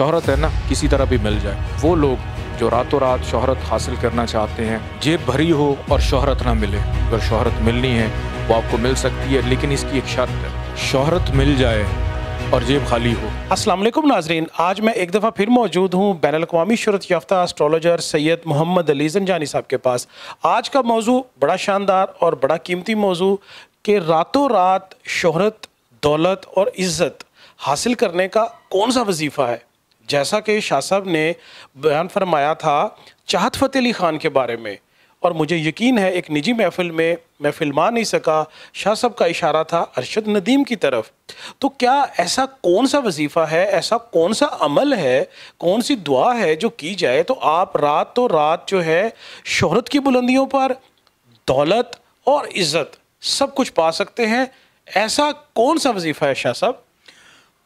शहरत है ना किसी तरह भी मिल जाए वो लोग जो रातों रात शहरत हासिल करना चाहते हैं जेब भरी हो और शहरत ना मिले अगर शहरत मिलनी है वो आपको मिल सकती है लेकिन इसकी एक शर्त है शहरत मिल जाए और जेब खाली हो अस्सलाम वालेकुम नाजरीन आज मैं एक दफ़ा फिर मौजूद हूँ बैन अवी शरत याफ्ता एस्ट्रोलॉजर सैयद मोहम्मद अली जानी साहब के पास आज का मौजू बड़ा शानदार और बड़ा कीमती मौजू के रातों रात शहरत दौलत और इज़्ज़त हासिल करने का कौन सा वजीफ़ा है जैसा कि शाह साहब ने बयान फरमाया था चाहत फ़तेह अली ख़ान के बारे में और मुझे यकीन है एक निजी महफिल में मैं फिल्मा नहीं सका शाह साहब का इशारा था अरशद नदीम की तरफ तो क्या ऐसा कौन सा वजीफ़ा है ऐसा कौन सा अमल है कौन सी दुआ है जो की जाए तो आप रात तो रात जो है शहरत की बुलंदियों पर दौलत और इज़्ज़त सब कुछ पा सकते हैं ऐसा कौन सा वजीफ़ा है शाह साहब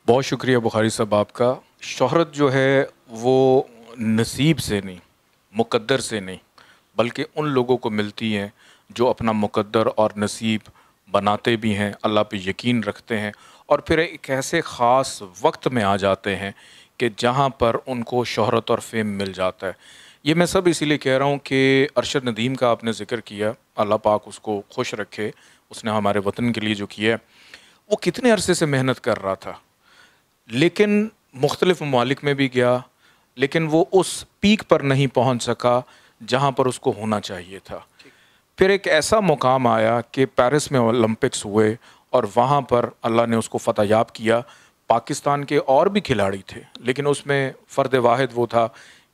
बहुत शुक्रिया बुखारी साहब आपका शहरत जो है वो नसीब से नहीं मुकद्दर से नहीं बल्कि उन लोगों को मिलती है जो अपना मुकद्दर और नसीब बनाते भी हैं अल्लाह पे यकीन रखते हैं और फिर एक ऐसे ख़ास वक्त में आ जाते हैं कि जहाँ पर उनको शहरत और फेम मिल जाता है ये मैं सब इसीलिए कह रहा हूँ कि अरशद नदीम का आपने ज़िक्र किया अल्लाह पाक उसको खुश रखे उसने हमारे वतन के लिए जो किया वो कितने अरसे से मेहनत कर रहा था लेकिन मुख्तलिफ ममालिक में भी गया लेकिन वो उस पीक पर नहीं पहुंच सका जहां पर उसको होना चाहिए था फिर एक ऐसा मुकाम आया कि पेरिस में ओलंपिक्स हुए और वहाँ पर अल्लाह ने उसको याब किया पाकिस्तान के और भी खिलाड़ी थे लेकिन उसमें फ़र्द वाहिद वो था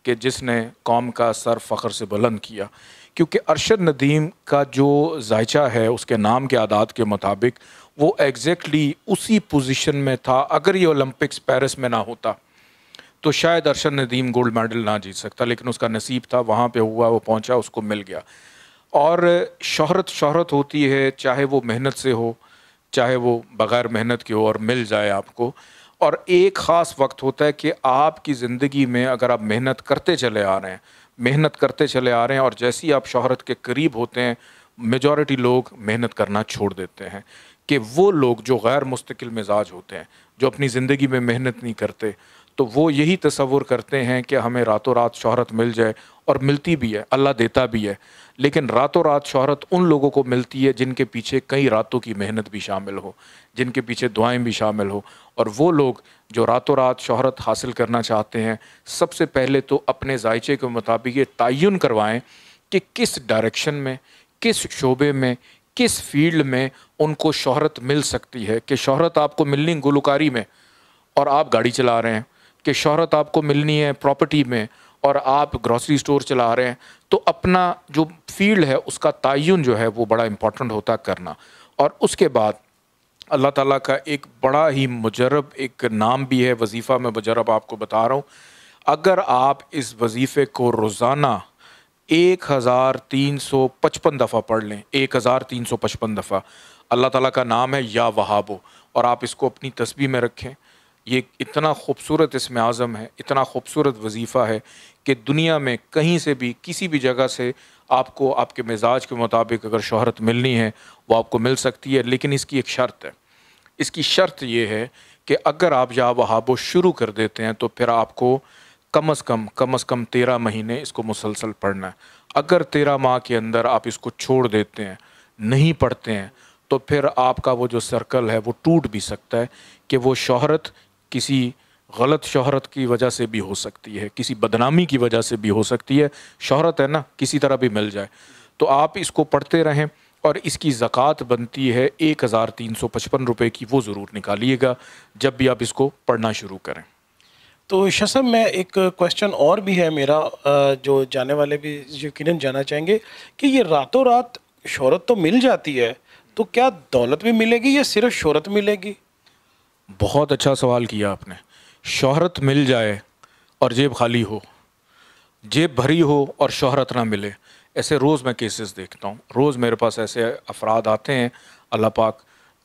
कि जिसने कौम का सर फ़ख्र से बुलंद किया क्योंकि अरशद नदीम का जो जायचा है उसके नाम के आदात के मुताबिक वो एग्जैक्टली उसी पोजीशन में था अगर ये ओलंपिक्स पेरिस में ना होता तो शायद अरशद नदीम गोल्ड मेडल ना जीत सकता लेकिन उसका नसीब था वहाँ पे हुआ वो पहुँचा उसको मिल गया और शहरत शहरत होती है चाहे वो मेहनत से हो चाहे वो बग़ैर मेहनत के हो और मिल जाए आपको और एक ख़ास वक्त होता है कि आपकी ज़िंदगी में अगर आप मेहनत करते चले आ रहे हैं मेहनत करते चले आ रहे हैं और जैसे ही आप शहरत के करीब होते हैं मेजॉरिटी लोग मेहनत करना छोड़ देते हैं कि वो लोग जो गैर मुस्तकिल मिजाज होते हैं जो अपनी ज़िंदगी में मेहनत नहीं करते तो वो यही तस्वुर करते हैं कि हमें रातों रात शहरत मिल जाए और मिलती भी है अल्लाह देता भी है लेकिन रातों रात शहरत उन लोगों को मिलती है जिनके पीछे कई रातों की मेहनत भी शामिल हो जिनके पीछे दुआएं भी शामिल हो और वो लोग जो रातों रात शहरत हासिल करना चाहते हैं सबसे पहले तो अपने जायचे के मुताबिक ये तयन करवाएँ कि किस डायरेक्शन में किस शोबे में किस फील्ड में उनको शोहरत मिल सकती है कि शोहरत आपको मिलनी गुलकारी में और आप गाड़ी चला रहे हैं कि शोहरत आपको मिलनी है प्रॉपर्टी में और आप ग्रॉसरी स्टोर चला रहे हैं तो अपना जो फील्ड है उसका तयन जो है वो बड़ा इम्पॉर्टेंट होता करना और उसके बाद अल्लाह ताला का एक बड़ा ही मुजरब एक नाम भी है वजीफ़ा मैं मुजरब आपको बता रहा हूँ अगर आप इस वजीफ़े को रोज़ाना एक हज़ार तीन सौ पचपन दफ़ा पढ़ लें एक हज़ार तीन सौ पचपन दफ़ा अल्लाह ताला का नाम है या वहाबो और आप इसको अपनी तस्वीर में रखें ये इतना खूबसूरत इसमें आज़म है इतना खूबसूरत वजीफ़ा है कि दुनिया में कहीं से भी किसी भी जगह से आपको आपके मिजाज के मुताबिक अगर शहरत मिलनी है वो आपको मिल सकती है लेकिन इसकी एक शर्त है इसकी शर्त ये है कि अगर आप या वहाबो शुरू कर देते हैं तो फिर आपको कम अज़ कम कम अज़ कम तेरह महीने इसको मुसलसल पढ़ना है अगर तेरह माह के अंदर आप इसको छोड़ देते हैं नहीं पढ़ते हैं तो फिर आपका वो जो सर्कल है वो टूट भी सकता है कि वो शहरत किसी गलत शोहरत की वजह से भी हो सकती है किसी बदनामी की वजह से भी हो सकती है शहरत है ना किसी तरह भी मिल जाए तो आप इसको पढ़ते रहें और इसकी ज़क़़त बनती है एक हज़ार तीन सौ पचपन रुपये की वो ज़रूर निकालिएगा जब भी आप इसको पढ़ना शुरू करें तो शसम मैं एक क्वेश्चन और भी है मेरा जो जाने वाले भी यकीन जाना चाहेंगे कि ये रातों रात शहरत तो मिल जाती है तो क्या दौलत भी मिलेगी या सिर्फ शहरत मिलेगी बहुत अच्छा सवाल किया आपने शहरत मिल जाए और जेब खाली हो जेब भरी हो और शहरत ना मिले ऐसे रोज़ मैं केसेस देखता हूँ रोज़ मेरे पास ऐसे अफराद आते हैं अल्लाह पाक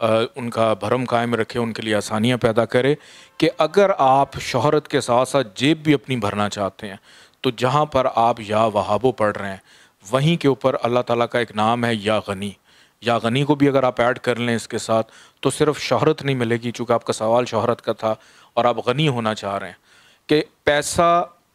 उनका भरम कायम रखे उनके लिए आसानियाँ पैदा करे कि अगर आप शहरत के साथ साथ जेब भी अपनी भरना चाहते हैं तो जहाँ पर आप या वहाबो पढ़ रहे हैं वहीं के ऊपर अल्लाह ताला का एक नाम है या गनी या गनी को भी अगर आप ऐड कर लें इसके साथ तो सिर्फ शहरत नहीं मिलेगी चूँकि आपका सवाल शहरत का था और आप गनी होना चाह रहे हैं कि पैसा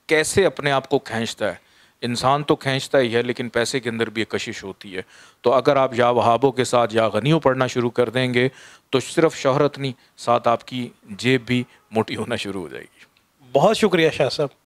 कैसे अपने आप को खींचता है इंसान तो खींचता ही है लेकिन पैसे के अंदर भी एक कशिश होती है तो अगर आप या वहाबों के साथ या गनियों पढ़ना शुरू कर देंगे तो सिर्फ शहरत नहीं साथ आपकी जेब भी मोटी होना शुरू हो जाएगी बहुत शुक्रिया शाह साहब